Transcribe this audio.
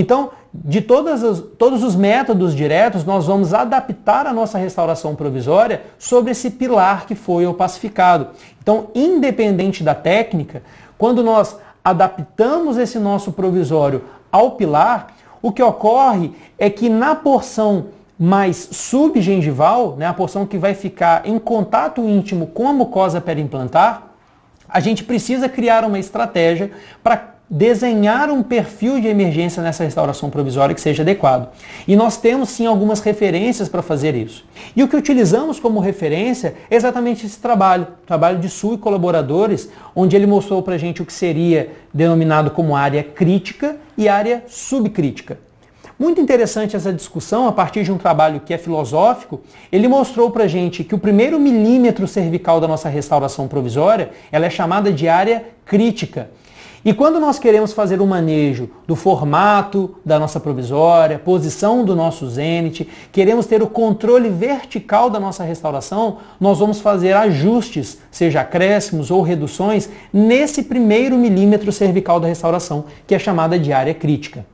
Então, de as, todos os métodos diretos, nós vamos adaptar a nossa restauração provisória sobre esse pilar que foi o pacificado. Então, independente da técnica, quando nós adaptamos esse nosso provisório ao pilar, o que ocorre é que na porção mais subgengival, né, a porção que vai ficar em contato íntimo com a mucosa perimplantar, a gente precisa criar uma estratégia para desenhar um perfil de emergência nessa restauração provisória que seja adequado. E nós temos sim algumas referências para fazer isso. E o que utilizamos como referência é exatamente esse trabalho, trabalho de SUI e colaboradores, onde ele mostrou para a gente o que seria denominado como área crítica e área subcrítica. Muito interessante essa discussão, a partir de um trabalho que é filosófico, ele mostrou para gente que o primeiro milímetro cervical da nossa restauração provisória, ela é chamada de área crítica. E quando nós queremos fazer o um manejo do formato da nossa provisória, posição do nosso zênite, queremos ter o controle vertical da nossa restauração, nós vamos fazer ajustes, seja acréscimos ou reduções, nesse primeiro milímetro cervical da restauração, que é chamada de área crítica.